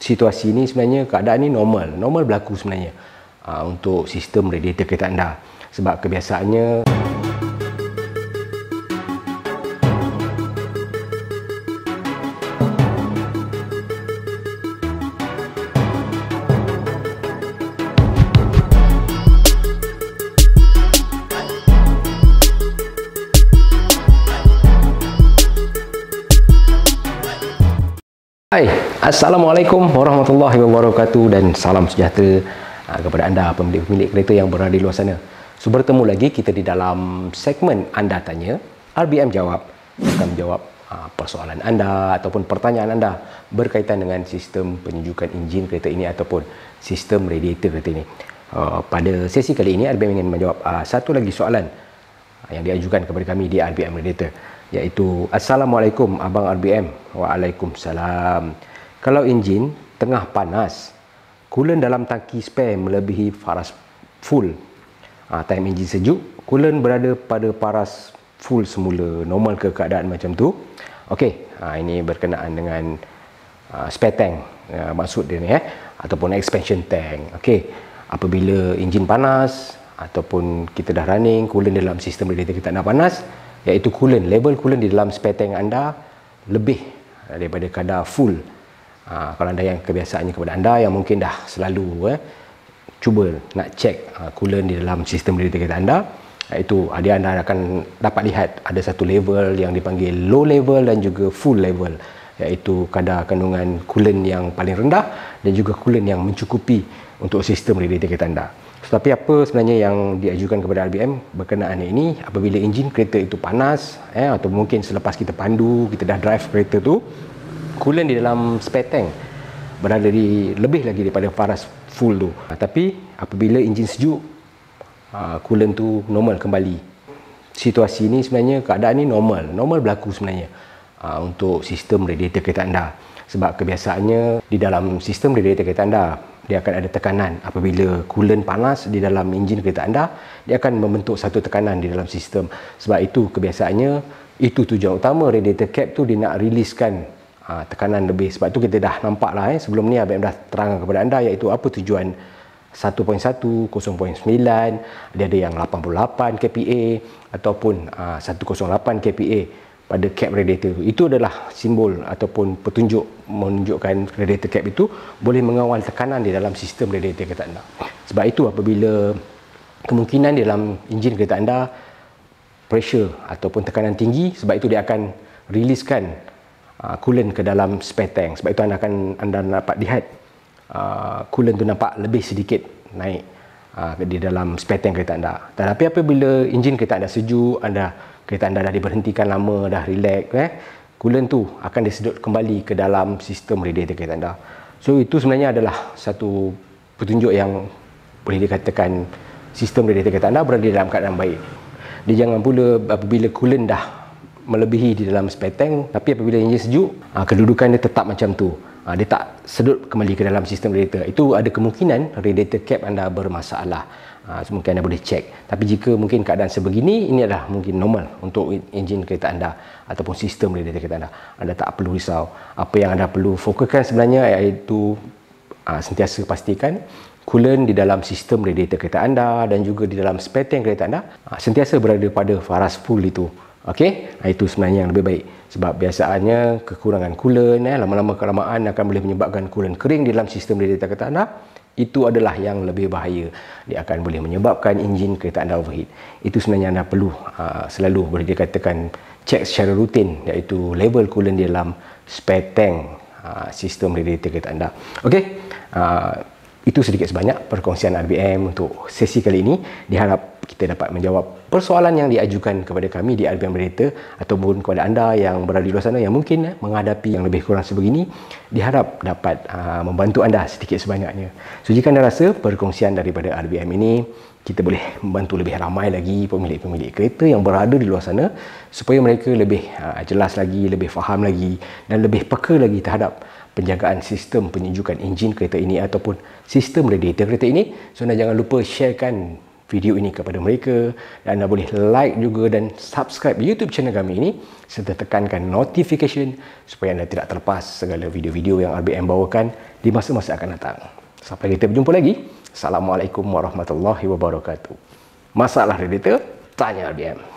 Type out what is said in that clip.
situasi ini sebenarnya keadaan ini normal normal berlaku sebenarnya ah, untuk sistem radiator kereta anda sebab kebiasaannya Hai, Assalamualaikum warahmatullahi wabarakatuh dan salam sejahtera ah, kepada anda pemilik-pemilik kereta yang berada di luar sana. So, bertemu lagi kita di dalam segmen anda tanya, RBM jawab akan menjawab ah, persoalan anda ataupun pertanyaan anda berkaitan dengan sistem penunjukan enjin kereta ini ataupun sistem radiator kereta ini. Ah, pada sesi kali ini, RBM ingin menjawab satu lagi soalan yang diajukan kepada kami di RBM Radiator iaitu Assalamualaikum Abang RBM Waalaikumsalam Kalau enjin tengah panas coolant dalam tangki spare melebihi faras full ha, time enjin sejuk coolant berada pada paras full semula normal ke keadaan macam tu ok ha, ah, ini berkenaan dengan ha, spare tank ha, maksud dia ni eh ataupun expansion tank ok apabila enjin panas ataupun kita dah running coolant dalam sistem radiator kita tak nak panas iaitu kulen label kulen di dalam sepeteng anda lebih eh, daripada kadar full ha, kalau anda yang kebiasaannya kepada anda yang mungkin dah selalu eh, cuba nak cek ha, ah, coolant di dalam sistem kita anda iaitu ada anda akan dapat lihat ada satu level yang dipanggil low level dan juga full level iaitu kadar kandungan kulen yang paling rendah dan juga kulen yang mencukupi untuk sistem radiator kita anda. Tetapi apa sebenarnya yang diajukan kepada RBM berkenaan ini apabila enjin kereta itu panas eh, atau mungkin selepas kita pandu, kita dah drive kereta tu coolant di dalam spare tank berada di lebih lagi daripada paras full tu. Ah, tapi apabila enjin sejuk, ah, coolant tu normal kembali. Situasi ini sebenarnya keadaan ini normal. Normal berlaku sebenarnya ah, untuk sistem radiator kereta anda. Sebab kebiasaannya di dalam sistem radiator kereta anda dia akan ada tekanan apabila coolant panas di dalam enjin kereta anda dia akan membentuk satu tekanan di dalam sistem sebab itu kebiasaannya itu tujuan utama radiator cap tu dia nak riliskan uh, ha, tekanan lebih sebab tu kita dah nampak lah eh sebelum ni abang dah terangkan kepada anda iaitu apa tujuan 1.1, 0.9, dia ada yang 88 kPa ataupun uh, 108 kPa pada cap radiator itu. Itu adalah simbol ataupun petunjuk menunjukkan radiator cap itu boleh mengawal tekanan di dalam sistem radiator kereta anda. Sebab itu apabila kemungkinan di dalam enjin kereta anda pressure ataupun tekanan tinggi sebab itu dia akan riliskan uh, coolant ke dalam spare tank. Sebab itu anda akan anda dapat lihat uh, coolant tu nampak lebih sedikit naik uh, di dalam spare tank kereta anda. Tetapi apabila enjin kereta anda sejuk, anda kereta anda dah diberhentikan lama, dah relax eh, coolant tu akan disedut kembali ke dalam sistem radiator kereta anda. So itu sebenarnya adalah satu petunjuk yang boleh dikatakan sistem radiator kereta anda berada dalam keadaan baik. Dia jangan pula apabila coolant dah melebihi di dalam spare tank tapi apabila enjin sejuk, ah, kedudukan dia tetap macam tu. Ah, dia tak sedut kembali ke dalam sistem radiator. Itu ada kemungkinan radiator cap anda bermasalah ha, so mungkin anda boleh cek. tapi jika mungkin keadaan sebegini ini adalah mungkin normal untuk enjin kereta anda ataupun sistem dari kereta anda anda tak perlu risau apa yang anda perlu fokuskan sebenarnya iaitu ha, sentiasa pastikan coolant di dalam sistem radiator kereta anda dan juga di dalam spare tank kereta anda ha, sentiasa berada pada faras full itu Okey, ha, itu sebenarnya yang lebih baik sebab biasanya kekurangan coolant eh, lama-lama kelamaan akan boleh menyebabkan coolant kering di dalam sistem radiator kereta anda itu adalah yang lebih bahaya dia akan boleh menyebabkan enjin kereta anda overheat itu sebenarnya anda perlu aa, uh, selalu boleh dikatakan cek secara rutin iaitu level coolant di dalam spare tank aa, uh, sistem radiator kereta anda Okey, uh, itu sedikit sebanyak perkongsian RBM untuk sesi kali ini diharap kita dapat menjawab persoalan yang diajukan kepada kami di RBM Berita ataupun kepada anda yang berada di luar sana yang mungkin eh, menghadapi yang lebih kurang sebegini diharap dapat uh, membantu anda sedikit sebanyaknya so jika anda rasa perkongsian daripada RBM ini kita boleh membantu lebih ramai lagi pemilik-pemilik kereta yang berada di luar sana supaya mereka lebih uh, jelas lagi, lebih faham lagi dan lebih peka lagi terhadap penjagaan sistem penunjukan enjin kereta ini ataupun sistem radiator kereta ini so anda jangan lupa sharekan video ini kepada mereka dan anda boleh like juga dan subscribe YouTube channel kami ini serta tekankan notification supaya anda tidak terlepas segala video-video yang RBM bawakan di masa-masa akan datang. Sampai kita berjumpa lagi. Assalamualaikum warahmatullahi wabarakatuh. Masalah redita, tanya RBM.